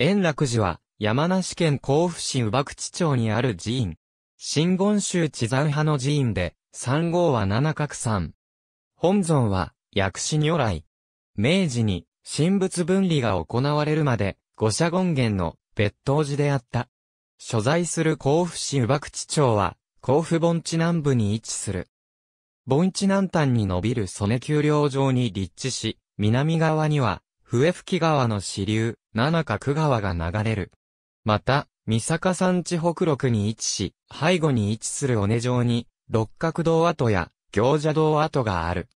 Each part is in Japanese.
円楽寺は、山梨県甲府市宇博地町にある寺院。真言宗地山派の寺院で、三号は七角山。本尊は、薬師如来。明治に、神仏分離が行われるまで、五社権現の別当寺であった。所在する甲府市宇博地町は、甲府盆地南部に位置する。盆地南端に伸びる曽根丘陵上に立地し、南側には、笛吹川の支流、七角川が流れる。また、三坂山地北麓に位置し、背後に位置する尾根城に、六角堂跡や行者堂跡がある。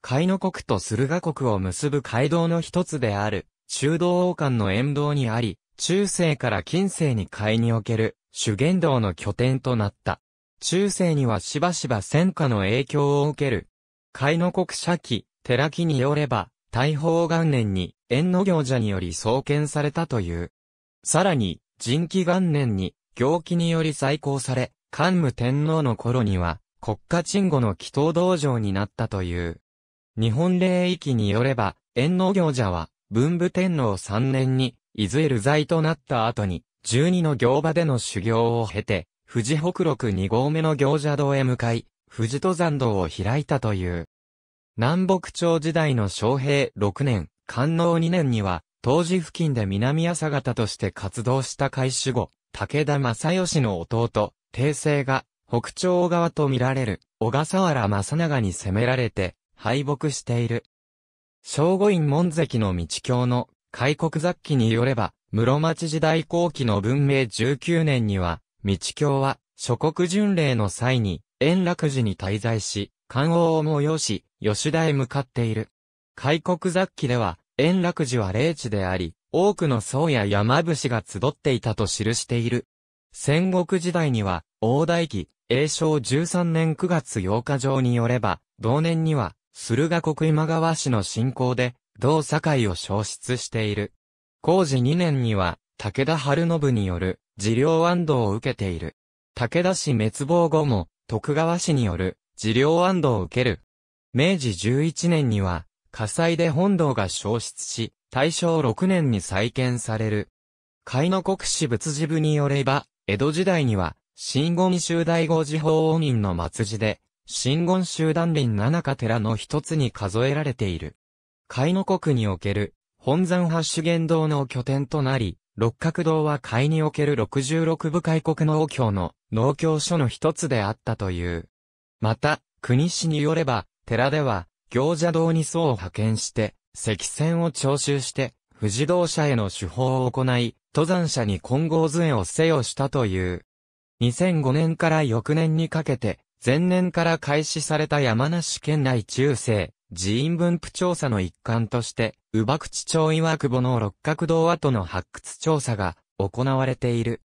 海の国と駿河国を結ぶ街道の一つである、中道王冠の沿道にあり、中世から近世に海における主言道の拠点となった。中世にはしばしば戦火の影響を受ける。海の国社記、寺木によれば、大宝元年に、縁の行者により創建されたという。さらに、人気元年に、行基により再興され、桓武天皇の頃には、国家鎮護の祈祷道場になったという。日本霊域によれば、縁の行者は、文武天皇3年に、伊豆える在となった後に、12の行場での修行を経て、富士北麓2合目の行者道へ向かい、富士登山道を開いたという。南北朝時代の昌平6年、官能2年には、当時付近で南朝方として活動した開始後、武田正義の弟、帝政が、北朝側と見られる、小笠原正長に攻められて、敗北している。聖護院門跡の道教の、開国雑記によれば、室町時代後期の文明19年には、道教は、諸国巡礼の際に、円楽寺に滞在し、官王を催し、吉田へ向かっている。開国雑記では、円楽寺は霊地であり、多くの僧や山伏が集っていたと記している。戦国時代には、大大期、永正13年9月8日上によれば、同年には、駿河国今川氏の信仰で、同堺を消失している。工事2年には、武田春信による、治療安堵を受けている。武田氏滅亡後も、徳川氏による、治療安堵を受ける。明治11年には、火災で本堂が消失し、大正6年に再建される。海の国史仏寺部によれば、江戸時代には、新言集大号寺法王人の末寺で、新言集団林七か寺の一つに数えられている。海の国における、本山発主言堂の拠点となり、六角堂は海における66部開国農協の農協所の一つであったという。また、国市によれば、寺では、行者堂に僧を派遣して、石線を徴収して、不自動車への手法を行い、登山者に金剛杖をせよしたという。2005年から翌年にかけて、前年から開始された山梨県内中世、寺院分布調査の一環として、宇馬口町岩久保の六角堂跡の発掘調査が行われている。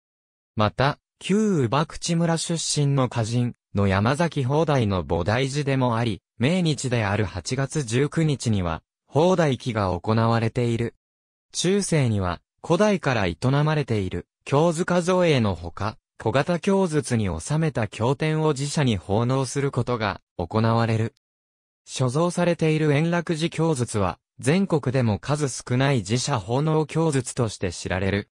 また、旧宇馬口村出身の歌人、の山崎砲台の菩提寺でもあり、命日である8月19日には、砲台期が行われている。中世には、古代から営まれている、京塚造営のほか、小型京筒に収めた経典を寺社に奉納することが行われる。所蔵されている円楽寺京筒は、全国でも数少ない寺社奉納京筒として知られる。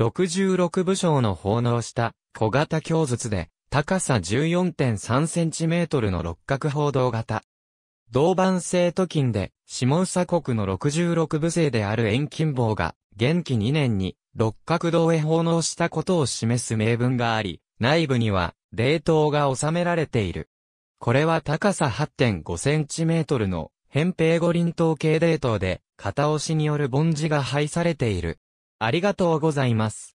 66部将の奉納した小型京筒で、高さ 14.3cm の六角報道型。銅板製都金で、下佐国の66部制である遠近棒が、元気2年に、六角堂へ奉納したことを示す名文があり、内部には、冷凍が収められている。これは高さ8.5センチメートルの、扁平五輪刀系冷凍で、片押しによる盆字が配されている。ありがとうございます。